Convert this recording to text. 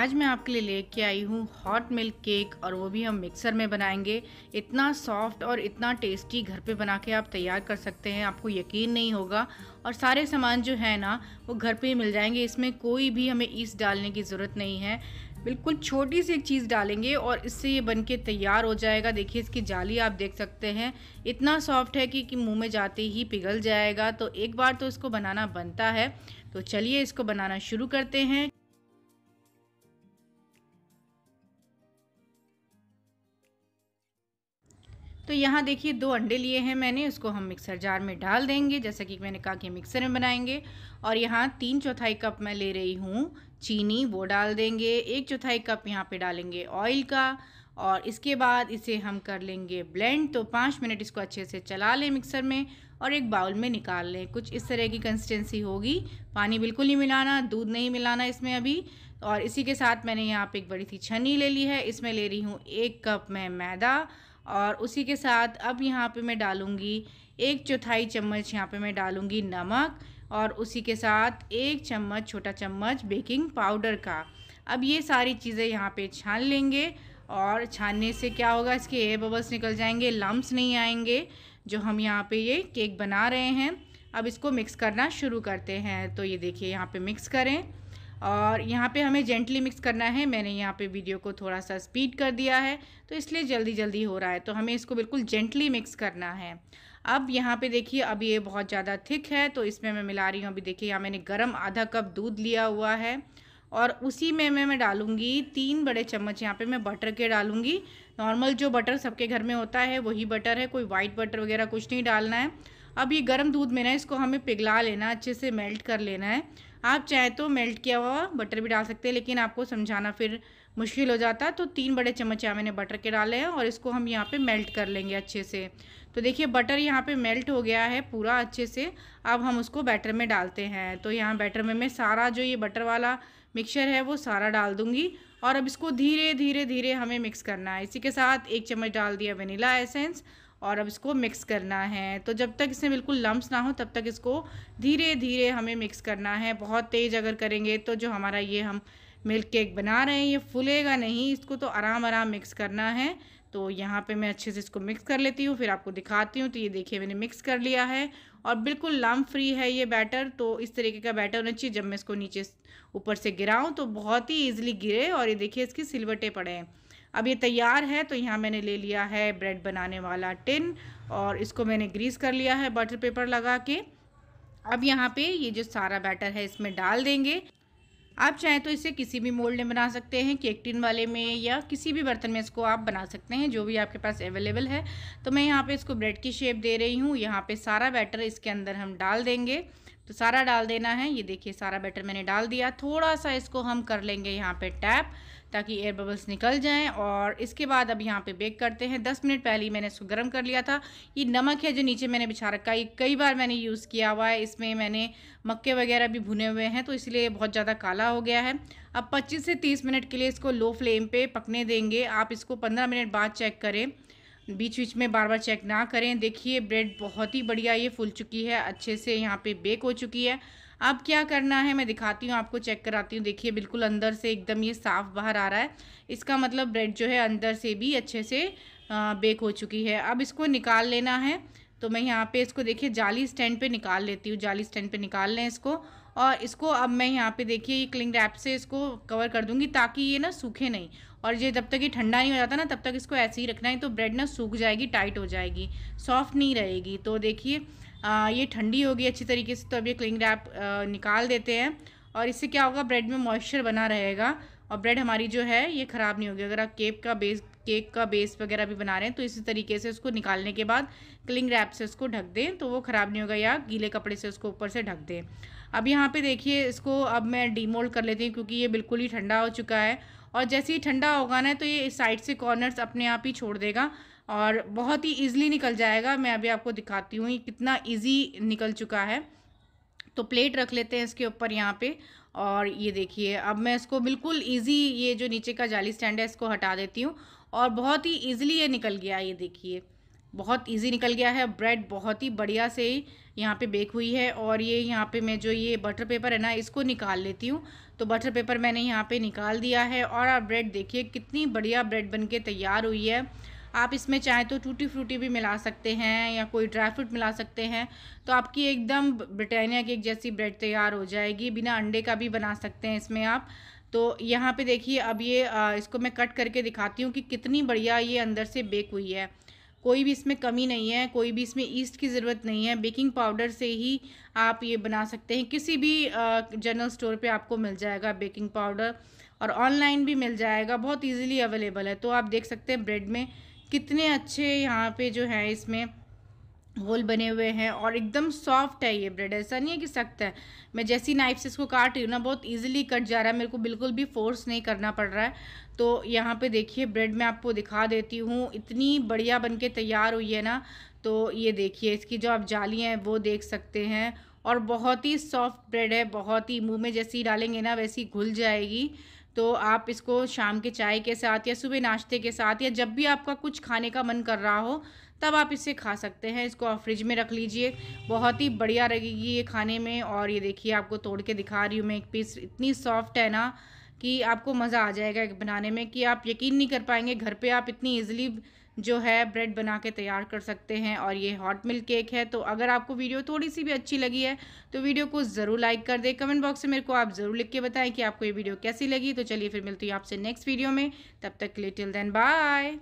आज मैं आपके लिए लेके आई हूँ हॉट मिल्क केक और वो भी हम मिक्सर में बनाएंगे इतना सॉफ्ट और इतना टेस्टी घर पे बना के आप तैयार कर सकते हैं आपको यकीन नहीं होगा और सारे सामान जो है ना वो घर पे ही मिल जाएंगे इसमें कोई भी हमें ईस्ट डालने की ज़रूरत नहीं है बिल्कुल छोटी सी एक चीज़ डालेंगे और इससे ये बन के तैयार हो जाएगा देखिए इसकी जाली आप देख सकते हैं इतना सॉफ्ट है कि, कि मुँह में जाते ही पिघल जाएगा तो एक बार तो इसको बनाना बनता है तो चलिए इसको बनाना शुरू करते हैं तो यहाँ देखिए दो अंडे लिए हैं मैंने उसको हम मिक्सर जार में डाल देंगे जैसा कि मैंने कहा कि मिक्सर में बनाएंगे और यहाँ तीन चौथाई कप मैं ले रही हूँ चीनी वो डाल देंगे एक चौथाई कप यहाँ पे डालेंगे ऑयल का और इसके बाद इसे हम कर लेंगे ब्लेंड तो पाँच मिनट इसको अच्छे से चला लें मिक्सर में और एक बाउल में निकाल लें कुछ इस तरह की कंसिस्टेंसी होगी पानी बिल्कुल नहीं मिलाना दूध नहीं मिलाना इसमें अभी और इसी के साथ मैंने यहाँ पे एक बड़ी सी छन्नी ले ली है इसमें ले रही हूँ एक कप मैं मैदा और उसी के साथ अब यहाँ पे मैं डालूँगी एक चौथाई चम्मच यहाँ पे मैं डालूँगी नमक और उसी के साथ एक चम्मच छोटा चम्मच बेकिंग पाउडर का अब ये सारी चीज़ें यहाँ पे छान लेंगे और छानने से क्या होगा इसके एयर बबल्स निकल जाएंगे लम्ब्स नहीं आएंगे जो हम यहाँ पर ये केक बना रहे हैं अब इसको मिक्स करना शुरू करते हैं तो ये देखिए यहाँ पर मिक्स करें और यहाँ पे हमें जेंटली मिक्स करना है मैंने यहाँ पे वीडियो को थोड़ा सा स्पीड कर दिया है तो इसलिए जल्दी जल्दी हो रहा है तो हमें इसको बिल्कुल जेंटली मिक्स करना है अब यहाँ पे देखिए अब ये बहुत ज़्यादा थिक है तो इसमें मैं मिला रही हूँ अभी देखिए यहाँ मैंने गर्म आधा कप दूध लिया हुआ है और उसी में मैं मैं डालूँगी तीन बड़े चम्मच यहाँ पे मैं बटर के डालूँगी नॉर्मल जो बटर सबके घर में होता है वही बटर है कोई वाइट बटर वगैरह कुछ नहीं डालना है अब ये गर्म दूध में ना इसको हमें पिघला लेना अच्छे से मेल्ट कर लेना है आप चाहें तो मेल्ट किया हुआ बटर भी डाल सकते हैं लेकिन आपको समझाना फिर मुश्किल हो जाता तो तीन बड़े चम्मच यहाँ मैंने बटर के डाले हैं और इसको हम यहाँ पे मेल्ट कर लेंगे अच्छे से तो देखिए बटर यहाँ पे मेल्ट हो गया है पूरा अच्छे से अब हम उसको बैटर में डालते हैं तो यहाँ बैटर में मैं सारा जो ये बटर वाला मिक्सर है वो सारा डाल दूँगी और अब इसको धीरे धीरे धीरे हमें मिक्स करना है इसी के साथ एक चम्मच डाल दिया वनीला एसेंस और अब इसको मिक्स करना है तो जब तक इसमें बिल्कुल लम्ब ना हो तब तक इसको धीरे धीरे हमें मिक्स करना है बहुत तेज़ अगर करेंगे तो जो हमारा ये हम मिल्क केक बना रहे हैं ये फूलेगा नहीं इसको तो आराम आराम मिक्स करना है तो यहाँ पे मैं अच्छे से इसको मिक्स कर लेती हूँ फिर आपको दिखाती हूँ तो ये देखिए मैंने मिक्स कर लिया है और बिल्कुल लम फ्री है ये बैटर तो इस तरीके का बैटर होना चाहिए जब मैं इसको नीचे ऊपर से गिराऊँ तो बहुत ही ईजिली गिरे और ये देखिए इसकी सिलवटे पड़े हैं अब ये तैयार है तो यहाँ मैंने ले लिया है ब्रेड बनाने वाला टिन और इसको मैंने ग्रीस कर लिया है बटर पेपर लगा के अब यहाँ पे ये जो सारा बैटर है इसमें डाल देंगे आप चाहें तो इसे किसी भी मोल्ड में बना सकते हैं केक टिन वाले में या किसी भी बर्तन में इसको आप बना सकते हैं जो भी आपके पास अवेलेबल है तो मैं यहाँ पे इसको ब्रेड की शेप दे रही हूँ यहाँ पे सारा बैटर इसके अंदर हम डाल देंगे तो सारा डाल देना है ये देखिए सारा बैटर मैंने डाल दिया थोड़ा सा इसको हम कर लेंगे यहाँ पे टैप ताकि एयर बबल्स निकल जाएं और इसके बाद अब यहाँ पे बेक करते हैं 10 मिनट पहले ही मैंने इसको गर्म कर लिया था ये नमक है जो नीचे मैंने बिछा रखा है ये कई बार मैंने यूज़ किया हुआ है इसमें मैंने मक्के वगैरह भी भुने हुए हैं तो इसलिए बहुत ज़्यादा काला हो गया है अब पच्चीस से तीस मिनट के लिए इसको लो फ्लेम पर पकने देंगे आप इसको पंद्रह मिनट बाद चेक करें बीच बीच में बार बार चेक ना करें देखिए ब्रेड बहुत ही बढ़िया ये फूल चुकी है अच्छे से यहाँ पे बेक हो चुकी है अब क्या करना है मैं दिखाती हूँ आपको चेक कराती हूँ देखिए बिल्कुल अंदर से एकदम ये साफ़ बाहर आ रहा है इसका मतलब ब्रेड जो है अंदर से भी अच्छे से बेक हो चुकी है अब इसको निकाल लेना है तो मैं यहाँ पे इसको देखिए जाली स्टैंड पे निकाल लेती हूँ जाली स्टैंड पे निकाल लें इसको और इसको अब मैं यहाँ पे देखिए ये क्लिंग रैप से इसको कवर कर दूँगी ताकि ये ना सूखे नहीं और ये जब तक ये ठंडा नहीं हो जाता ना तब तक इसको ऐसे ही रखना है तो ब्रेड ना सूख जाएगी टाइट हो जाएगी सॉफ्ट नहीं रहेगी तो देखिए ये ठंडी होगी अच्छी तरीके से तो अब ये क्लिंग रैप निकाल देते हैं और इससे क्या होगा ब्रेड में मॉइस्चर बना रहेगा और ब्रेड हमारी जो है ये ख़राब नहीं होगी अगर आप केप का बेस केक का बेस वगैरह भी बना रहे हैं तो इसी तरीके से उसको निकालने के बाद क्लिंग रैप से उसको ढक दें तो वो ख़राब नहीं होगा या गीले कपड़े से उसको ऊपर से ढक दें अब यहाँ पे देखिए इसको अब मैं डीमोल्ड कर लेती हूँ क्योंकि ये बिल्कुल ही ठंडा हो चुका है और जैसे ही ठंडा होगा ना तो ये साइड से कॉर्नर्स अपने आप ही छोड़ देगा और बहुत ही ईजिली निकल जाएगा मैं अभी आपको दिखाती हूँ ये कितना ईजी निकल चुका है तो प्लेट रख लेते हैं इसके ऊपर यहाँ पे और ये देखिए अब मैं इसको बिल्कुल इजी ये जो नीचे का जाली स्टैंड है इसको हटा देती हूँ और बहुत ही ईजिली ये निकल गया ये देखिए बहुत इजी निकल गया है ब्रेड बहुत ही बढ़िया से यहाँ पे बेक हुई है और ये यहाँ पे मैं जो ये बटर पेपर है ना इसको निकाल लेती हूँ तो बटर पेपर मैंने यहाँ पे निकाल दिया है और आप ब्रेड देखिए कितनी बढ़िया ब्रेड बनके तैयार हुई है आप इसमें चाहे तो टूटी फ्रूटी भी मिला सकते हैं या कोई ड्राई फ्रूट मिला सकते हैं तो आपकी एकदम ब्रिटानिया की एक जैसी ब्रेड तैयार हो जाएगी बिना अंडे का भी बना सकते हैं इसमें आप तो यहाँ पे देखिए अब ये आ, इसको मैं कट करके दिखाती हूँ कि कितनी बढ़िया ये अंदर से बेक हुई है कोई भी इसमें कमी नहीं है कोई भी इसमें ईस्ट की ज़रूरत नहीं है बेकिंग पाउडर से ही आप ये बना सकते हैं किसी भी जनरल स्टोर पे आपको मिल जाएगा बेकिंग पाउडर और ऑनलाइन भी मिल जाएगा बहुत इजीली अवेलेबल है तो आप देख सकते हैं ब्रेड में कितने अच्छे यहाँ पे जो है इसमें होल बने हुए हैं और एकदम सॉफ्ट है ये ब्रेड ऐसा नहीं है कि सख्त है मैं जैसी नाइफ से इसको काट रही हूँ ना बहुत इजीली कट जा रहा है मेरे को बिल्कुल भी फोर्स नहीं करना पड़ रहा है तो यहाँ पे देखिए ब्रेड मैं आपको दिखा देती हूँ इतनी बढ़िया बनके तैयार हुई है ना तो ये देखिए इसकी जो आप जालियाँ हैं वो देख सकते हैं और बहुत ही सॉफ्ट ब्रेड है बहुत ही मुँह में जैसी डालेंगे ना वैसी घुल जाएगी तो आप इसको शाम के चाय के साथ या सुबह नाश्ते के साथ या जब भी आपका कुछ खाने का मन कर रहा हो तब आप इसे खा सकते हैं इसको आप फ्रिज में रख लीजिए बहुत ही बढ़िया रहेगी ये खाने में और ये देखिए आपको तोड़ के दिखा रही हूँ मैं एक पीस इतनी सॉफ्ट है ना कि आपको मज़ा आ जाएगा बनाने में कि आप यकीन नहीं कर पाएंगे घर पर आप इतनी ईजिली जो है ब्रेड बना के तैयार कर सकते हैं और ये हॉट मिल्क केक है तो अगर आपको वीडियो थोड़ी सी भी अच्छी लगी है तो वीडियो को ज़रूर लाइक कर दें कमेंट बॉक्स में मेरे को आप ज़रूर लिख के बताएं कि आपको ये वीडियो कैसी लगी तो चलिए फिर मिलती हूँ आपसे नेक्स्ट वीडियो में तब तक के लिए टिल देन बाय